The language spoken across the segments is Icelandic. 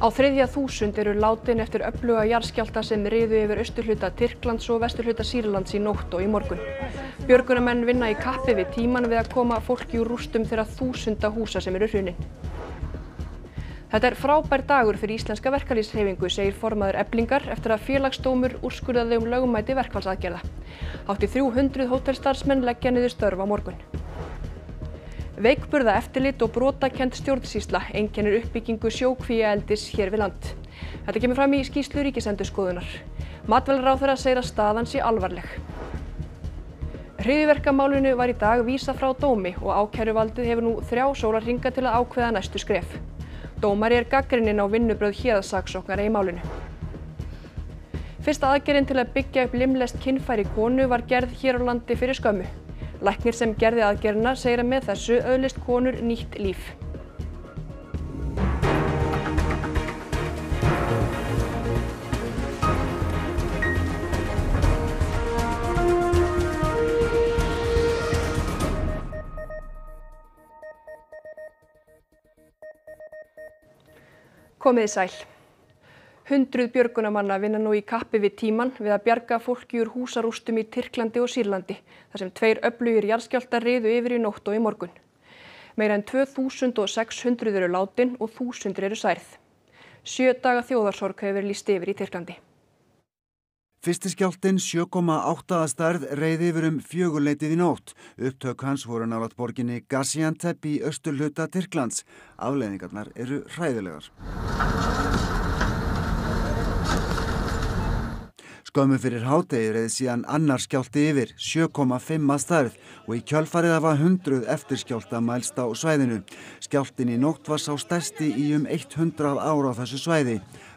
Á þriðja þúsund eru látin eftir öfluga jarðskjálta sem riðu yfir austurhluta Tyrklands og vesturhluta Sýrlands í nótt og í morgun. Björgunamenn vinna í kappi við tíman við að koma fólki úr rústum þegar þúsunda húsa sem eru hrunin. Þetta er frábær dagur fyrir íslenska verkalýsreyfingu, segir formaður eblingar eftir að félagsdómur úrskurðaði um lögumæti verkfallsaðgerða. Hátti 300 hótelstarfsmenn leggja niður störf á morgun. Veikburða eftirlit og brotakent stjórnsýsla enginnir uppbyggingu sjókvíaeldis hér við land. Þetta kemur fram í skýslu ríkisendurskoðunar. Matvelráþurra segir að staðan sé alvarleg. Hriðiverkamálinu var í dag vísa frá dómi og ákæruvaldið hefur nú þrjá sólarringa til að ákveða næstu skref. Dómar er gaggrinninn á vinnubröð hér að saksóknar í málinu. Fyrsta aðgerinn til að byggja upp limlest kinnfæri konu var gerð hér á landi fyrir skömmu. Læknir sem gerði aðgerna segir að með þessu auðlist konur nýtt líf. Komið í sæl. Hundruð björgunamanna vinna nú í kappi við tíman við að bjarga fólki úr húsarústum í Tyrklandi og Sýrlandi þar sem tveir öflugir jarðskjálta riðu yfir í nótt og í morgun. Meira en 2600 eru látin og 1000 eru særð. Sjö daga þjóðarsorg hefur líst yfir í Tyrklandi. Fyrstiskjáltin 7,8 að starð reyði yfir um fjögurleitið í nótt. Upptök hans voru nálat borginni Gaziantep í östurluta Tyrklands. Afleðingarnar eru hræðilegar. Skömmu fyrir hátegi reyði síðan annar skjálti yfir, 7,5 að starð og í kjölfarið hafa 100 eftirskjálta mælst á svæðinu. Skjáltin í nótt var sá stærsti í um 100 ára á þessu svæði.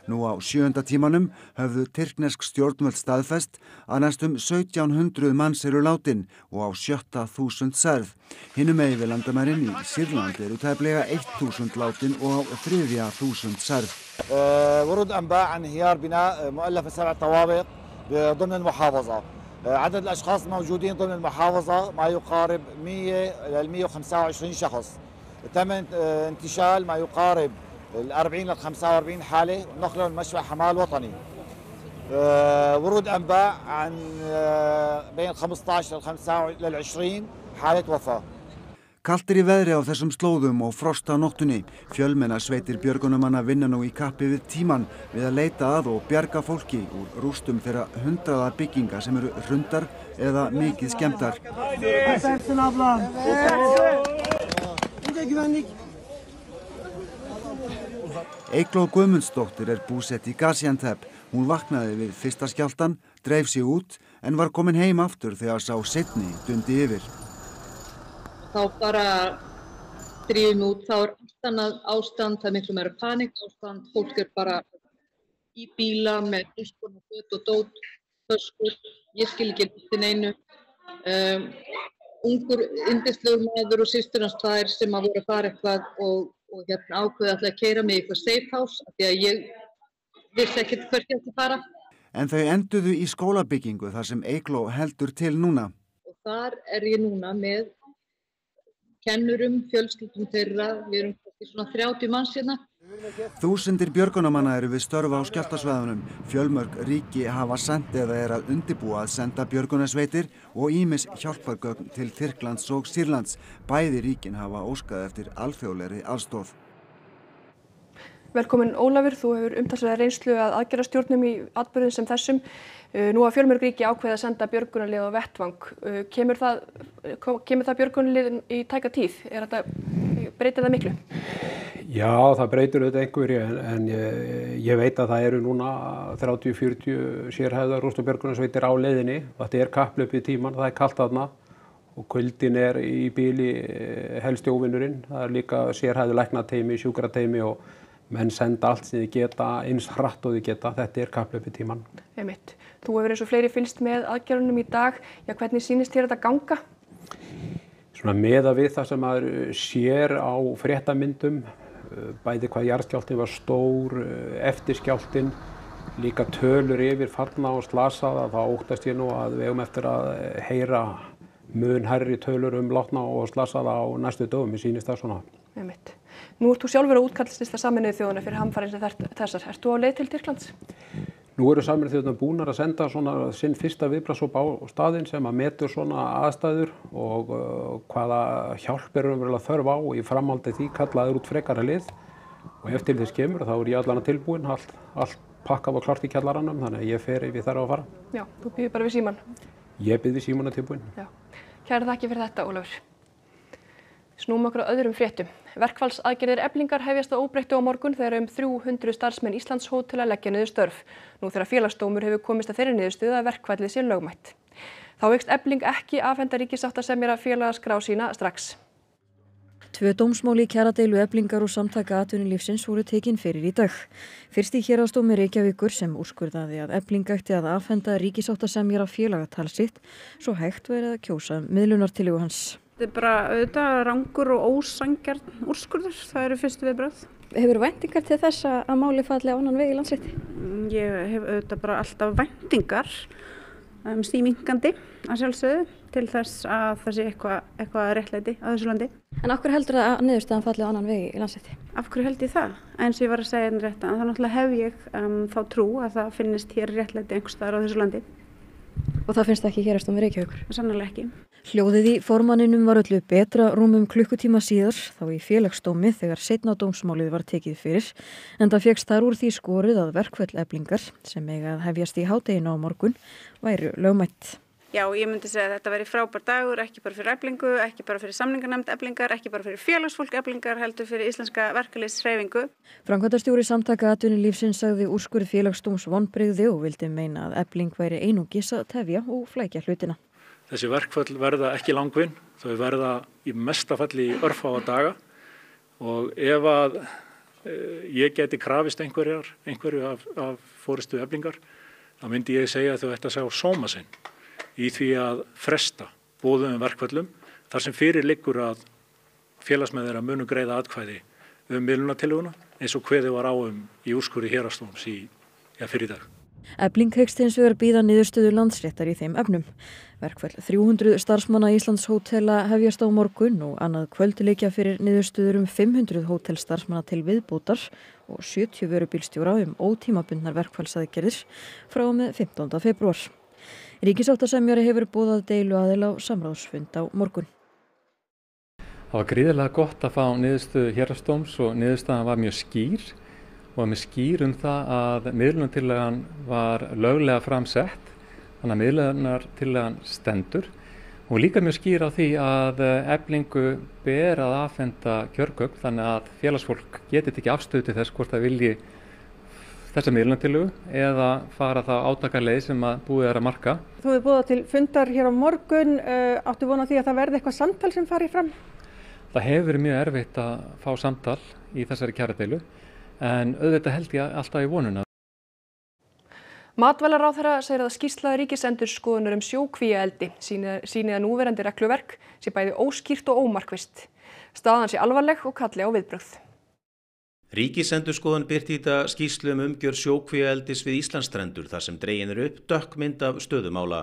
Nú á sjönda tímanum höfðu Tyrknesk stjórnvöld staðfest að næstum 1700 manns eru látin og á sjötta þúsund særð. Hinnum eigi við landamærin í Sýrlandi eru tæplega 1000 látin og á þriðja þúsund særð. آه، ضمن المحافظه آه، عدد الاشخاص الموجودين ضمن المحافظه ما يقارب 100 إلى 125 شخص تم آه، انتشال ما يقارب ال 40 لل 45 حاله ونقلهم لمشفى حمال وطني ورود انباء عن بين 15 لل 20 حاله وفاه Kaltir í veðri á þessum slóðum og frosta nóttunni. Fjölmenna sveitir björgunumanna vinna nú í kappi við tíman við að leita að og bjarga fólki úr rústum þeirra hundraða bygginga sem eru hrundar eða mikið skemdar. Eikló Guðmundsdóttir er búsett í Gaziantep. Hún vaknaði við fyrsta skjáltan, dreif sig út en var komin heim aftur þegar sá setni dundi yfir þá bara drýðum út, þá er allt annað ástand, það er miklu meira panik ástand, fólk er bara í bíla með húsbúrn og hlut og dót, höskur, ég skil ekki eftir neinu. Um, ungur indislegur maður og sýstunars þær sem að voru að fara eitthvað og, og hérna ákveði alltaf að keira mig í eitthvað safe house af því að ég vissi ekkert hvert ég ætti að fara. En þau enduðu í skólabyggingu þar sem Eikló heldur til núna? Og þar er ég núna með kennurum, fjölskyldum þeirra, við erum svona 30 manns hérna. Þúsindir björgunamanna eru við störfa á skjáltasvæðunum. Fjölmörg ríki hafa sendt eða er að undibúa að senda björgunasveitir og Ímis hjálpargögn til Tyrklands og Sýrlands. Bæði ríkin hafa óskað eftir alþjóðleiri aðstof. Velkomin Ólafur, þú hefur umtalslega reynslu að aðgerastjórnum í atbyrðin sem þessum. Eh, nú að fjölmjörg ríki ákveði að senda björgunarlið á vettvang. Eh, kemur það, það björgunarlið í tæka tíð? Þetta, breytir það miklu? Já, það breytir auðvitað einhverju en, en ég, ég veit að það eru núna 30-40 sérhæðar rúst og björgunarsveitir á leiðinni. Þetta er kapplöpið tíman, það er kallt aðna og kvöldin er í bíli eh, helsti óvinnurinn. Það er líka sérhæðu læknateimi, sjúkrateimi og menn senda allt sem þið geta, eins hratt og þið geta, þetta er kaplöfið tíman. Einmitt. Þú hefur eins og fleiri fylst með aðgerðunum í dag, já hvernig sínist þér þetta ganga? Svona með að við það sem að sér á fréttamyndum, bæði hvað jarðskjáltin var stór, eftirskjáltin, líka tölur yfir fallna og slasaða, það óttast ég nú að við hefum eftir að heyra munherri tölur um látna og slasaða á næstu dögum, ég sínist það svona. Einmitt. Nú ert þú sjálfur að útkallstista saminuði þjóðuna fyrir hamfarið þessar. Erst þú á leið til Tyrklands? Nú eru saminuði þjóðuna búnar að senda svona sinn fyrsta viðbrassóp á staðin sem að metur svona aðstæður og uh, hvaða hjálp er umverulega þörf á í framhaldi því kallaður út frekara lið og eftir þess kemur þá er ég allan að tilbúin allt, allt pakkað og klart í kjallaranum þannig að ég fer yfir þar á að fara. Já, þú býðir bara við síman. Ég býði síman að tilbúin. Já. Kæra þakki fyrir þetta Ólafur. Snúm okkur á öðrum fréttum. Verkfallsaðgerðir eblingar hefjast að óbreyttu á morgun þegar um 300 starfsmenn Íslands hót til að leggja niður störf. Nú þegar félagsdómur hefur komist að þeirri niðurstuð að verkfallið sé lögmætt. Þá veikst ebling ekki afhenda ríkisátt að semjara félagaskrá sína strax. Tvö dómsmáli í kjaradeilu eblingar og samtaka atvinnilífsins voru tekinn fyrir í dag. Fyrst í hérastómi Reykjavíkur sem úrskurðaði að eblingætti að afhenda ríkisáttasemjara félagatalsitt svo hægt verið að kjósa um miðlunartilegu hans. Þetta er bara auðvitað rangur og ósangjarn úrskurður, það eru fyrstu viðbröð. Hefur vendingar til þess að máli falli á annan vegi landsrétti? Mm, ég hef auðvitað bara alltaf vendingar um, stýmingandi að sjálfsögðu til þess að það sé eitthvað eitthva réttleiti á þessu landi. En af hverju heldur það að niðurstaðan falli á annan vegi í landsrétti? Af hverju heldur ég það? Eins og ég var að segja þetta hérna rétt, en þá náttúrulega hef ég um, þá trú að það finnist hér réttleiti einhverstaðar á þessu landi. Og það finnst ekki hérast á mér ekki aukur? Sannlega ekki. Hljóðið í formanninum var öllu betra rúmum klukkutíma síðar þá í félagsdómi þegar setna dómsmálið var tekið fyrir en það fegst þar úr því skorið að verkvöldleflingar sem eiga að hefjast í háteginu á morgun væru lögmætt. Já, ég myndi segja að þetta veri frábær dagur, ekki bara fyrir eblingu, ekki bara fyrir samningarnæmt eblingar, ekki bara fyrir félagsfólk eblingar, heldur fyrir íslenska verkefliðsreyfingu. Frankvæntastjóri samtaka aðtunni lífsins sagði úrskur félagsdóms vonbreyði og vildi meina að ebling væri einu gísa, tefja og flækja hlutina. Þessi verkfall verða ekki langvinn, þau verða í mestafalli örfáa daga og ef að e, ég geti krafist einhverjar, einhverju af, af fóristu eblingar, þá myndi ég segja að þau ætti að segja sóma sinn í því að fresta bóðum um verkvöllum þar sem fyrir liggur að félagsmeðir að munum greiða atkvæði um milunartiluguna eins og hverði var á um í úrskurði hérastóms í ja, fyrir dag. Ebling hegst eins og er býða niðurstöðu landsréttar í þeim öfnum. Verkveld 300 starfsmanna Íslands hótela hefjast á morgun og annað kvölduleikja fyrir niðurstöður um 500 hótelstarfsmanna til viðbútar og 70 vörubílstjóra um ótímabundnar verkvælsaðgerðir frá með 15. februar. Ríkisáttarsemjari hefur búðað deilu aðeila á samráðsfund á morgun. Það var gríðilega gott að fá niðurstöðu hérastóms og niðurstaðan var mjög skýr og með skýr um það að miðlunartillagan var löglega framsett, þannig að miðlunartillagan stendur og líka mjög skýr á því að eblingu ber að aðfenda kjörgögn þannig að félagsfólk getið ekki afstöðu til þess hvort það vilji þessa miðlunartilögu eða fara þá átakaleið sem að búið er að marka. Þú hefur búið til fundar hér á morgun, eh, áttu vona því að það verði eitthvað samtal sem fari fram? Það hefur verið mjög erfitt að fá samtal í þessari kjæradeilu en auðvitað held ég alltaf í vonuna. Matvælar á þeirra segir að skýrslaður ríkisendur skoðunur um sjókvíaeldi sínið að núverandi rekluverk sé bæði óskýrt og ómarkvist. Staðan sé alvarleg og kalli á viðbröð. Ríkisendurskoðan byrti í þetta skýslu um umgjör sjókvíaeldis við Íslandstrendur þar sem dregin eru upp dökkmynd af stöðumála.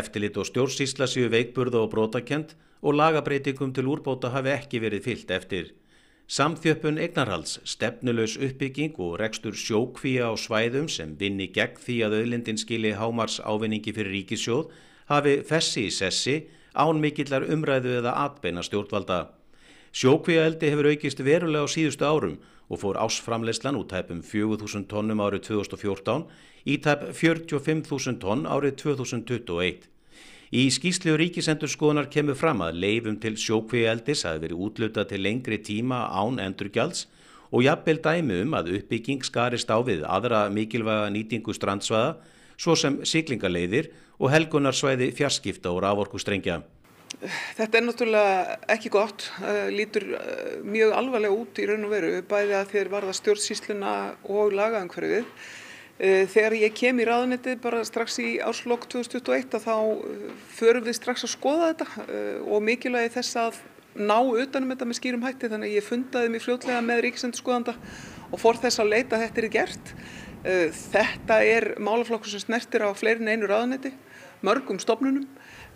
Eftirlit og stjórnsísla séu veikburða og brótakent og lagabreitingum til úrbóta hafi ekki verið fyllt eftir. Samþjöppun egnarhalds, stefnulegs uppbygging og rekstur sjókvíja á svæðum sem vinni gegn því að öðlindin skili hámars ávinningi fyrir ríkisjóð hafi fessi í sessi án mikillar umræðu eða atbeina stjórnvalda. Sjókvíaeldi hefur aukist verulega á síðustu árum og fór ásframleyslan úr tæpum 4.000 tonnum árið 2014 í tæp 45.000 tonn árið 2021. Í skýslu ríkisendurskoðunar kemur fram að leifum til sjókvíaeldis hafi verið útlöta til lengri tíma án endurgjalds og jafnvel dæmi um að uppbygging skarist á við aðra mikilvæga nýtingu strandsvæða svo sem siglingaleiðir og helgunarsvæði fjarskipta og rávorkustrengja. Þetta er náttúrulega ekki gott, lítur eh, mjög alvarlega út í raun og veru, bæði að þér varða stjórnsýsluna og lagaðanhverfið. Eh, þegar ég kem í ráðunettið bara strax í áslokk 2021 þá förum við strax að skoða þetta eh, og mikilvægi þess að ná utanum þetta með skýrum hætti þannig að ég fundaði mér fljótlega með ríkisendurskoðanda og fór þess að leita að þetta er gert. Eh, þetta er málaflokkur sem snertir á fleirin einu ráðanetti, mörgum stofnunum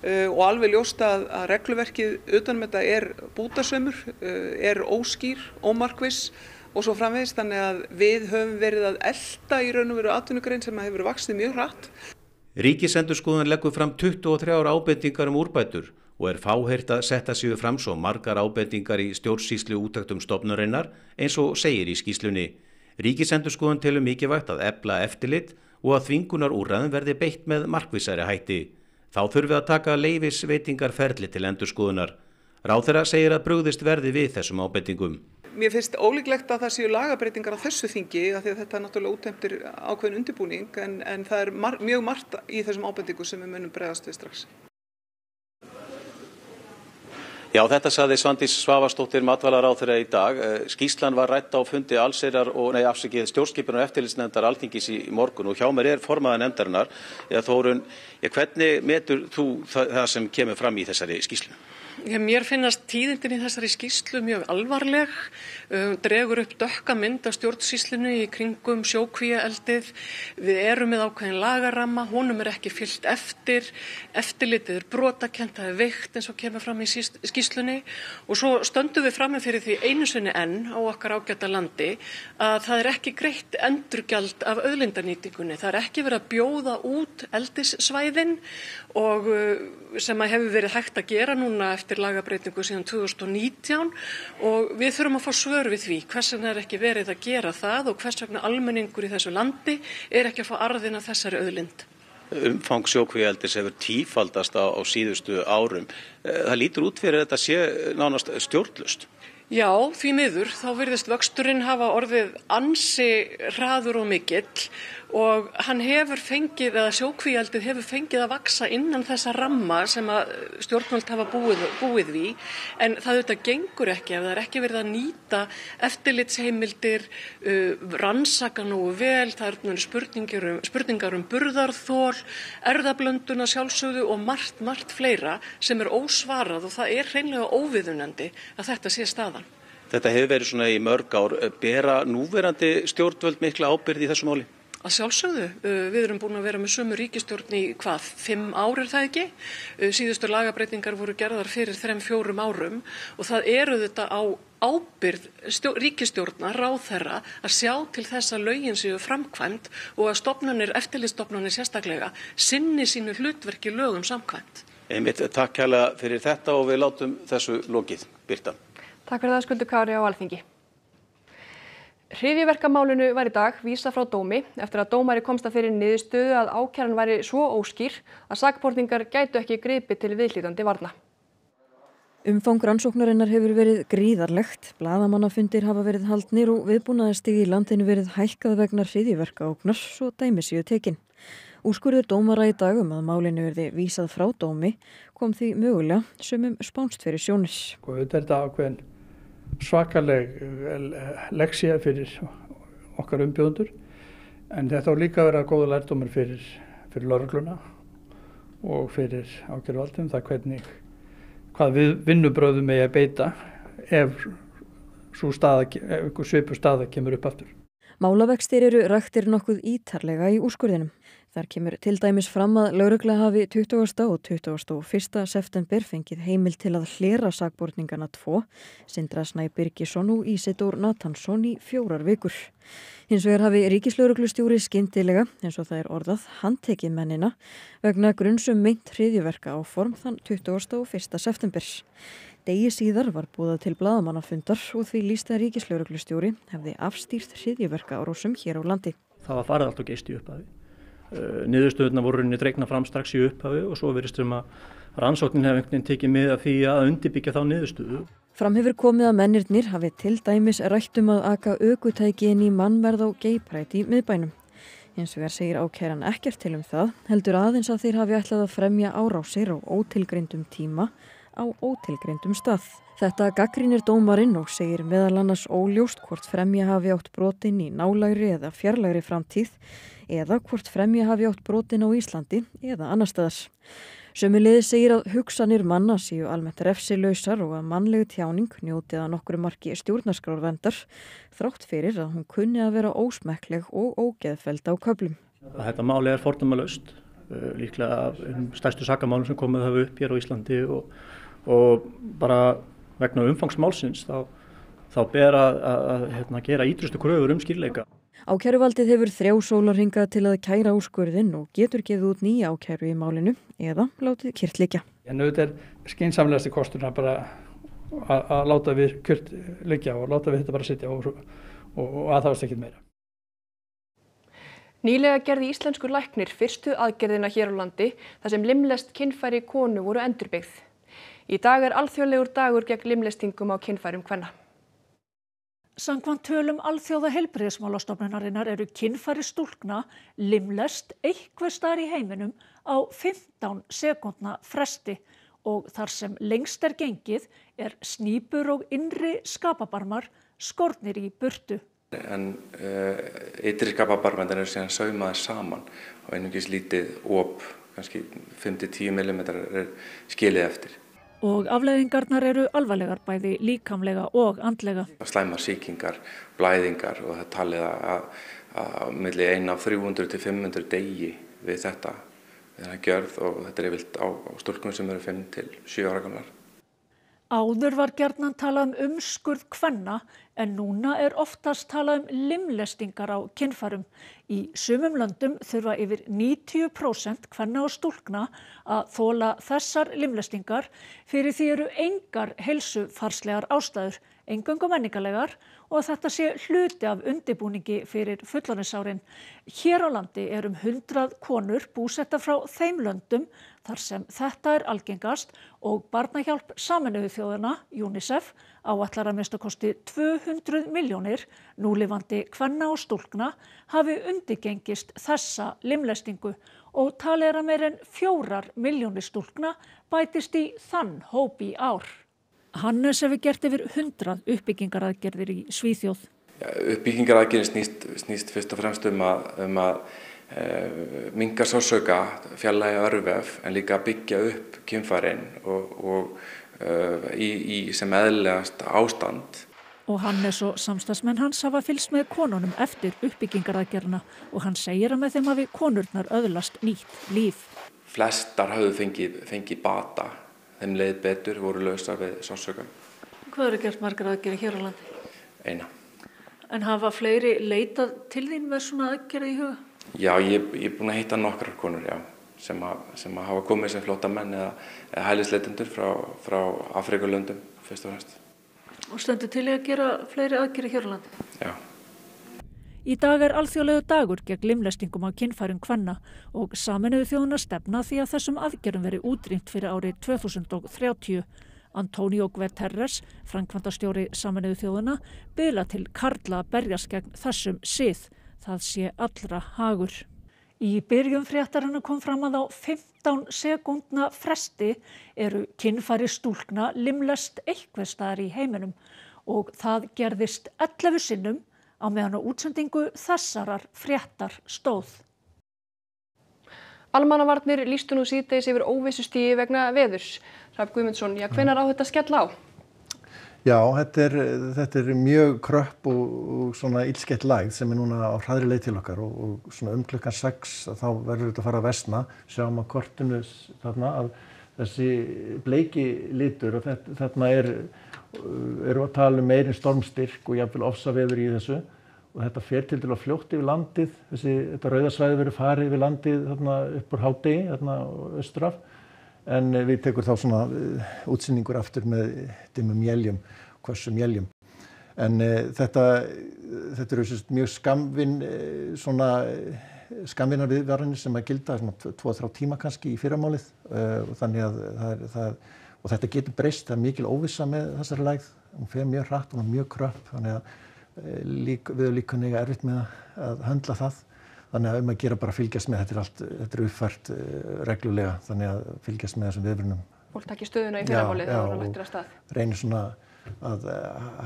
eh, og alveg ljósta að, að regluverkið utanum þetta er bútasömmur, eh, er óskýr, ómarkvis og svo framvegist þannig að við höfum verið að elda í raun og veru atvinnugrein sem hefur vaksnið mjög hratt. Ríkisendurskóðan leggur fram 23 ábendingar um úrbætur og er fáheirt að setja sig fram svo margar ábendingar í stjórnsýslu útæktum stofnurinnar eins og segir í skýslunni. Ríkisendurskoðun telur mikilvægt að ebla eftirlit og að þvingunar úrraðum verði beitt með markvísæri hætti. Þá þurfum við að taka leifis veitingarferli til endurskoðunar. Ráþeira segir að brúðist verði við þessum ábendingum. Mér finnst ólíklegt að það séu lagabreitingar á þessu þingi að því að þetta er náttúrulega útæmtir ákveðin undirbúning en, en það er mar mjög margt í þessum ábendingu sem við munum bregðast við strax. Já, þetta saði Svandís Svavastóttir matvalar á þeirra í dag. Eh, Skíslan var rætt á fundi allseirar og, nei, afsakið stjórnskipunar og eftirlitsnefndar alþingis í morgun og hjá mér er formaða nefndarinnar. Þórun, hvernig metur þú það sem kemur fram í þessari skíslu? Ég, mér finnast tíðindin í þessari skýslu mjög alvarleg, um, dregur upp dökka mynd af stjórnsýslinu í kringum sjókvíaeldið, við erum með ákveðin lagarama, honum er ekki fyllt eftir, eftirlitið er brotakent, það er veikt eins og kemur fram í skýslunni og svo stöndum við fram með fyrir því einu sunni enn á okkar ágæta landi að það er ekki greitt endurgjald af öðlindanýtingunni, það er ekki verið að bjóða út eldissvæðin og sem að hefur verið hægt að gera núna eftir eftir lagabreitingu síðan 2019 og við þurfum að fá svör við því hvers vegna er ekki verið að gera það og hvers vegna almenningur í þessu landi er ekki að fá arðina þessari öðlind. Umfang sjókvíældis hefur tífaldast á, á síðustu árum. Eh, það lítur út fyrir að þetta sé nánast stjórnlust. Já, því miður. Þá virðist vöxturinn hafa orðið ansi hraður og mikill og hann hefur fengið, eða sjókvíaldið hefur fengið að vaksa innan þessa ramma sem að stjórnvöld hafa búið, búið við en það auðvitað gengur ekki ef það er ekki verið að nýta eftirlitsheimildir, uh, rannsaka nú vel, það er spurningar um, spurningar um burðarþól, erðablönduna sjálfsögðu og margt, margt fleira sem er ósvarað og það er hreinlega óviðunandi að þetta sé staðan. Þetta hefur verið svona í mörg ár, bera núverandi stjórnvöld mikla ábyrði í þessu móli? Að sjálfsögðu, uh, við erum búin að vera með sömu ríkistjórn í hvað, fimm árir það ekki, uh, síðustu lagabreitingar voru gerðar fyrir þrem fjórum árum og það eru þetta á ábyrð ríkistjórna, ráðherra að sjá til þess að lögin séu framkvæmt og að stopnunir, eftirliststopnunir sérstaklega, sinni sínu hlutverki lögum samkvæmt. Einmitt, takk hella fyrir þetta og við látum þessu lókið, Birta. Takk fyrir það skuldu Kári á Alþingi. Hriðiverkamálinu var í dag vísa frá dómi eftir að dómari komst að fyrir niðurstöðu að ákjæran væri svo óskýr að sakbortingar gætu ekki gripi til viðlítandi varna. Umfang rannsóknarinnar hefur verið gríðarlegt, bladamannafundir hafa verið haldnir og viðbúnaðarstíði í landinu verið hækkað vegna hriðiverka og gnass og dæmisíu tekin. Úrskurður dómara í dagum að málinu verði vísað frá dómi kom því mögulega sumum spánst fyrir sjónis. Sko, Góðu þetta ákveðin svakaleg eh, leksja fyrir okkar umbjóðundur en þetta á líka að vera góða lærdomur fyrir, fyrir lörgluna og fyrir ágjörvaldum það hvernig hvað við vinnubröðum með að beita ef svipur staða kemur upp aftur. Málavextir eru rættir nokkuð ítarlega í úrskurðinum. Þar kemur til dæmis fram að laurugla hafi 20. og 21. september fengið heimil til að hlera sagborningana tvo, Sindra Snæ Birgisson og Ísitur Natansson í fjórar vikur. Hins vegar hafi ríkislauruglustjóri skindilega, eins og það er orðað, handtekið mennina vegna grunnsum meint hriðiverka á form þann 20. og 1. september. Degi síðar var búðað til bladamannafundar og því lísta ríkislauruglustjóri hefði afstýrt hriðiverka á rósum hér á landi. Það var farið allt og geisti upp af því. Eh, niðurstöðuna voru rauninni dregna fram strax í upphafi og svo verist um að rannsóknin hefði einhvern veginn tekið með að því að undirbyggja þá niðurstöðu. Fram hefur komið að mennirnir hafið til dæmis rættum að aka aukutækin í mannverð og geipræti í miðbænum. Eins og verð segir ákæran ekkert til um það heldur aðeins að þeir hafi ætlað að fremja árásir og ótilgreyndum tíma á ótilgreyndum stað. Þetta gaggrínir dómarinn og segir meðal annars óljóst hvort fremja hafi átt brotin í nálægri eða fjarlægri framtíð eða hvort fremja hafi átt brotin á Íslandi eða annar staðar. Sömulegði segir að hugsanir manna séu almennt refsilausar og að mannlegu tjáning njótið að nokkru marki stjórnarskrárvendar þrátt fyrir að hún kunni að vera ósmekleg og ógeðfeld á köplum. Þetta máli er fordamalaust, líklega um stærstu sakamálum sem komið hafa upp hér á Íslandi og og bara vegna umfangsmálsins þá, þá ber að, að hérna, gera ítrustu kröfur um skýrleika. Ákæruvaldið hefur þrjá sólarhinga til að kæra úrskurðin og getur gefið út nýja ákæru í málinu eða látið kyrt líka. En auðvitað er skinsamlegasti kosturna bara að, að láta við kyrt líka og láta við þetta bara sittja og, og, og að það varst ekkit meira. Nýlega gerði íslenskur læknir fyrstu aðgerðina hér á landi þar sem limlest kinnfæri konu voru endurbyggð. Í dag er alþjóðlegur dagur gegn limlestingum á kynfærum hvenna. Sangvann tölum alþjóða helbriðismálastofnunarinnar eru kynfæri stúlkna limlest eitthvað starf í heiminum á 15 sekundna fresti og þar sem lengst er gengið er snýpur og innri skapabarmar skornir í burtu. En eitri eh, uh, skapabarmar er síðan saumaði saman og einungis lítið op, kannski 5-10 mm er skilið eftir og afleðingarnar eru alvarlegar bæði líkamlega og andlega. Slæmar síkingar, blæðingar og það talið að, að millir eina af 300 til 500 degi við þetta, við þetta gjörð og þetta er yfirlt á, á stúlkunum sem eru 5 til 7 ára gamlar. Áður var gerðnan talað um umskurð kvenna en núna er oftast talað um limlestingar á kinnfarum. Í sumum löndum þurfa yfir 90% kvenna og stúlkna að þóla þessar limlestingar fyrir því eru engar helsufarslegar ástæður, engangum ennigalegar og að þetta sé hluti af undibúningi fyrir fulloninsárin. Hér á landi er um 100 konur búsetta frá þeim löndum þar sem þetta er algengast og barnahjálp saminuðu þjóðuna, UNICEF, áallar að mista kosti 200 miljónir núlifandi hvenna og stúlkna hafi undigengist þessa limlestingu og talera meirinn fjórar miljónir stúlkna bætist í þann hópi ár. Hannes hefur gert yfir hundrað uppbyggingaraðgerðir í Svíþjóð. Uppbyggingaraðgerðin snýst, snýst fyrst og fremst um að, um að e, eh, minga sásauka, fjallægi örvef en líka byggja upp kynfærin og, og e, í, í sem eðlegast ástand. Og Hannes og samstagsmenn hans hafa fylst með konunum eftir uppbyggingaraðgerðina og hann segir að með þeim hafi konurnar öðlast nýtt líf. Flestar hafðu fengið, fengið bata þeim leið betur voru lausar við sásökum. Hvað eru gert margar aðgerið hér á landi? Eina. En hafa fleiri leitað til þín með svona aðgerið í huga? Já, ég er búin að hýtta nokkrar konur, já, sem að, sem að hafa komið sem flotta menn eða, eða hælisleitendur frá, frá Afrikulöndum fyrst og fremst. Og stendur til að gera fleiri aðgerið hér á landi? Já. Í dag er alþjóðlegu dagur gegn limlestingum á kynfærum hvenna og saminuðu þjóðuna stefna því að þessum aðgerðum veri útrýmt fyrir árið 2030. Antonio Guterres, frankvandastjóri saminuðu þjóðuna, byla til Karla að berjast gegn þessum sið. Það sé allra hagur. Í byrjum fréttarinu kom fram að á 15 sekundna fresti eru kynfæri stúlkna limlest eitthvað staðar í heiminum og það gerðist 11 sinnum á meðan á útsendingu þessarar fréttar stóð. Almannavarnir lístu nú síðdeis yfir óvissustígi vegna veðurs. Ræf Guðmundsson, já hvenar á þetta skell á? Já, þetta er, þetta er mjög kröpp og, og svona ílskeitt lægð sem er núna á hraðri leið til okkar og, og svona um klukkan 6 þá verður þetta að fara að vesna. Sjáum að kortinu þarna að þessi bleiki litur og þetta, þarna er Eh, erum að tala um meirinn stormstyrk og jafnvel ofsaveður í þessu og þetta fer til dæla fljótt yfir landið, þessi, þetta rauðarsvæði verður farið yfir landið þarna upp úr hádegi, þarna östraf en eh, við tekur þá svona eh, útsinningur aftur með dimmum jæljum, hversum jæljum. En e, þetta, þetta eru sérst mjög skamvinn, svona skamvinnar viðvarðinir sem að gilda svona 2-3 tíma kannski í fyrramálið e, og þannig að það er það og þetta getur breyst það er mikil óvissa með þessari lægð hún fer mjög hratt, hún er mjög kröpp þannig að eh, viðlíkun eiga erfitt með að höndla það þannig að um að gera bara að fylgjast með þetta er allt, þetta er uppfært eh, reglulega þannig að fylgjast með þessum viðbrunum Fólk takkir stöðuna í fyrrafólið og reynir svona að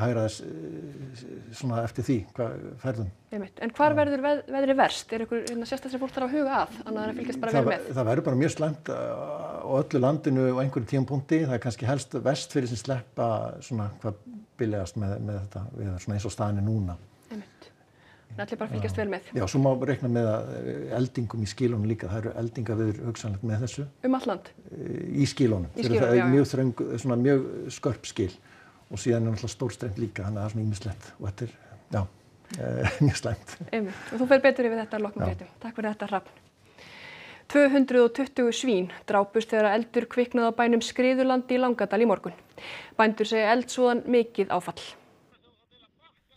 hægra eh, eh, svona eftir því ferðum. Einmitt. En hvar verður veð, veðri verst? Er ykkur hérna, sérstaklega fólk þarf að huga að, annað en að fylgjast bara vel með? Það verður bara mjög slæmt eh, á öllu landinu og einhverjum tíum punkti. Það er kannski helst verst fyrir sem sleppa svona hvað billigast með, með þetta við svona eins og staðinni núna. Einmitt. Það ætlir bara að fylgjast vel með. Já, svo má við rekna með eldingum í skílónu líka. Það eru eldinga viður hugsanlega með þessu. Um alland? Í skílónu. Í skílónu, já. Mjög, þröng, svona, mjög skörp skil og síðan er náttúrulega stórstrengt líka þannig að það er svona ímislegt og þetta er, já, eh, mjög slemt. Og þú fer betur yfir þetta að lokna breytum. Takk fyrir þetta Rafn. 220 svín drápust þegar eldur kviknaði á bænum Skriðurland í Langadal í morgun. Bændur segja eldsóðan mikið áfall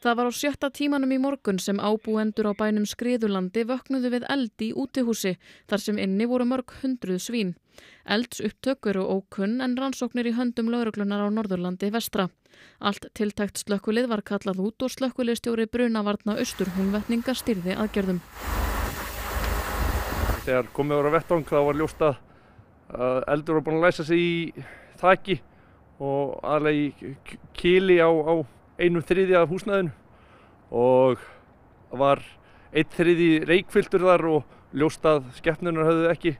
það var á sjötta tímanum í morgun sem ábúendur á bænum Skriðulandi vöknuðu við eld í útihúsi þar sem inni voru mörg hundruð svín. Elds upptök eru ókunn en rannsóknir í höndum lauruglunar á Norðurlandi vestra. Allt tiltækt slökkulið var kallað út og slökkulistjóri Brunavarna Östur húnvetninga styrði aðgerðum. Þegar komið voru að vettvang þá var ljóst að eldur var búin að læsa sig í þakki og aðlega í kili á, á einum þriði af húsnæðinu og var einn þriði reykfylltur þar og ljóst að skeppnunar höfðu ekki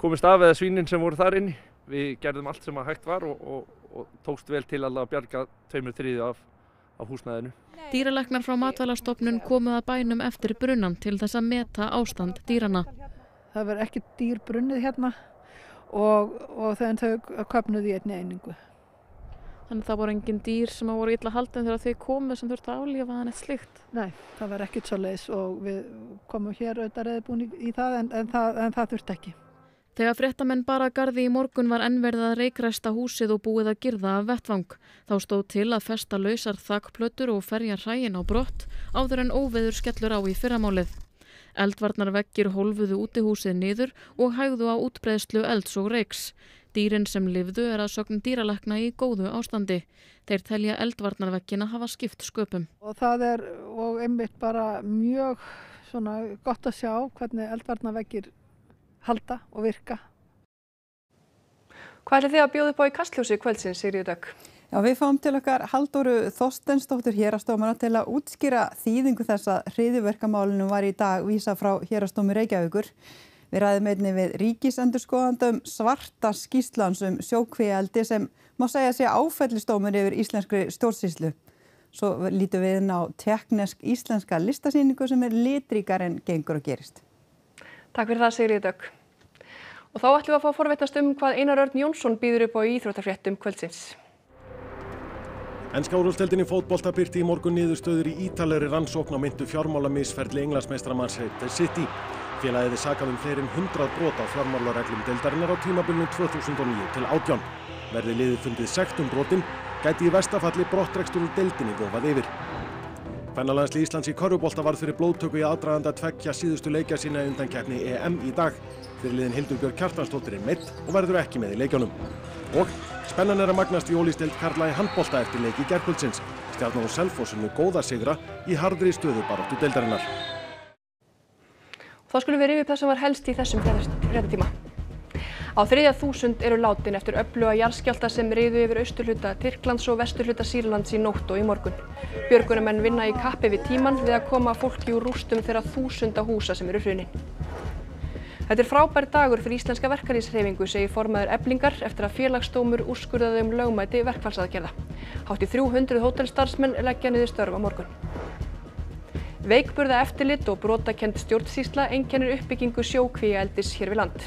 komist af eða svínin sem voru þar inni. Við gerðum allt sem að hægt var og, og, og tókst vel til að bjarga tveimur þriði af, af húsnæðinu. Dýralagnar frá matvælastofnun komuða bænum eftir brunnan til þess að meta ástand dýrana. Það verði ekki dýrbrunnið hérna og, og þau köpnuði einni einingu. Þannig að það voru engin dýr sem voru illa haldin þegar þau komu sem þurfti að álífa þannig slikt. Nei, það var ekkert svo leiðis og við komum hér auðvitað reyði búin í það en, en það, það þurfti ekki. Þegar frettamenn bara gardi í morgun var ennverðið að reikræsta húsið og búið að girða af vettvang. Þá stóð til að festa lausar þakkplötur og ferja hræin á brott áður en óveður skellur á í fyrramálið. Eldvarnar vekkir hólfuðu útihúsið niður og hægðu á útbreyðslu elds og reiks. Dýrin sem lifðu er að sögn dýralakna í góðu ástandi. Þeir telja eldvarnarvekkina hafa skipt sköpum. Og það er og einmitt bara mjög gott að sjá hvernig eldvarnarvekkir halda og virka. Hvað er þið að bjóða upp á í kastljósi kvöldsin, Sigriðu Dögg? Já, við fáum til okkar Halldóru Þostensdóttur hérastómana til að útskýra þýðingu þess að hriðiverkamálunum var í dag vísa frá hérastómi Reykjavíkur. Við ræðum einni við ríkisendurskoðandum svarta skýstlansum sjókvíaldi sem má segja sé áfellistómur yfir íslenskri stjórnsýslu. Svo lítum við inn á teknesk íslenska listasýningu sem er litríkar en gengur og gerist. Takk fyrir það Sigriði Dögg. Og þá ætlum við að fá að forvetast um hvað Einar Örn Jónsson býður upp á Íþrótafréttum kvöldsins. Ennska úrhústeldinni fótbolta byrti í morgun niðurstöður í ítalari rannsókn á myndu fjármálamísferðli englasmeistra Marseille City. Félagiði sakaðum fleirinn 100 brot á fjármálareglum deildarinnar á tímabillinu 2009 til átjón. Verði liðið fundið sektum brotin, gæti í vestafalli brottrekstunum deildinni gófað yfir. Fennalandsli Íslands í korfubólta varð fyrir blóttöku í aðdraganda tvekkja síðustu leikja sína undan keppni EM í dag. Fyrirliðin Hildur Björg Kjartansdóttir er meitt og verður ekki með í leikjónum. Og spennan er að magnast í ólisteild Karla í handbólta eftir leiki Gerkuldsins. Stjarnar og Selfos er nú góða sigra í hardri stöðubaróttu deildarinnar. Þá skulum við rifið það sem var helst í þessum hrettatíma. Á þriðja þúsund eru látin eftir öfluga jarðskjálta sem riðu yfir austurhluta Tyrklands og vesturhluta Sýrlands í nótt og í morgun. Björgunumenn vinna í kappi við tíman við að koma fólki úr rústum þeirra þúsunda húsa sem eru hrunin. Þetta er frábær dagur fyrir Íslenska verkarísreifingu segi formaður eblingar eftir að félagsdómur úrskurðaði um lögmæti verkfallsaðgerða. Hátti 300 hótelstarfsmenn leggja niður störf á morgun. Veikburðaeftirlit og brotakend stjórnsýsla einkennir uppbyggingu sjókvíaeldis hér við land.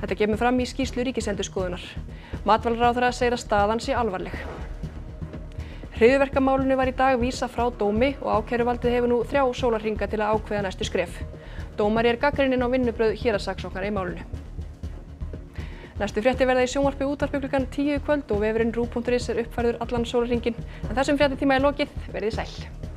Þetta kemur fram í skýslu ríkisendurskoðunar. Matvalráðra segir að staðan sé alvarleg. Hriðverkamálunni var í dag vísa frá dómi og ákeruvaldið hefur nú þrjá sólarhinga til að ákveða næstu skref. Dómar er gaggrinninn á vinnubröð hér að saks okkar í málunni. Næstu frétti verða í sjónvarpi útvarpi klukkan 10 kvöld og vefurinn rú.is er uppfærður allan sólaringin. En þessum fréttitíma er lokið, verðið sæl.